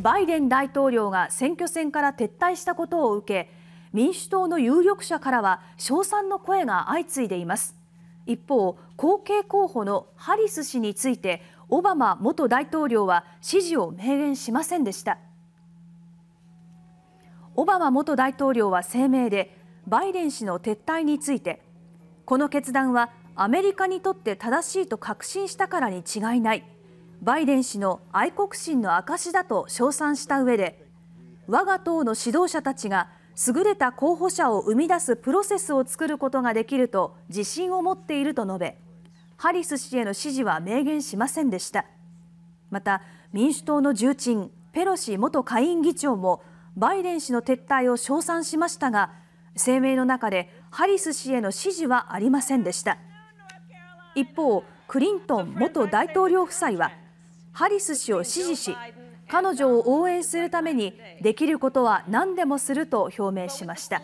バイデン大統領が選挙戦から撤退したことを受け民主党の有力者からは称賛の声が相次いでいます一方後継候補のハリス氏についてオバマ元大統領は支持を明言しませんでしたオバマ元大統領は声明でバイデン氏の撤退についてこの決断はアメリカにとって正しいと確信したからに違いないバイデン氏の愛国心の証だと称賛した上で我が党の指導者たちが優れた候補者を生み出すプロセスを作ることができると自信を持っていると述べハリス氏への支持は明言しませんでしたまた民主党の重鎮ペロシ元下院議長もバイデン氏の撤退を称賛しましたが声明の中でハリス氏への支持はありませんでした一方クリントン元大統領夫妻はハリス氏を支持し彼女を応援するためにできることは何でもすると表明しました。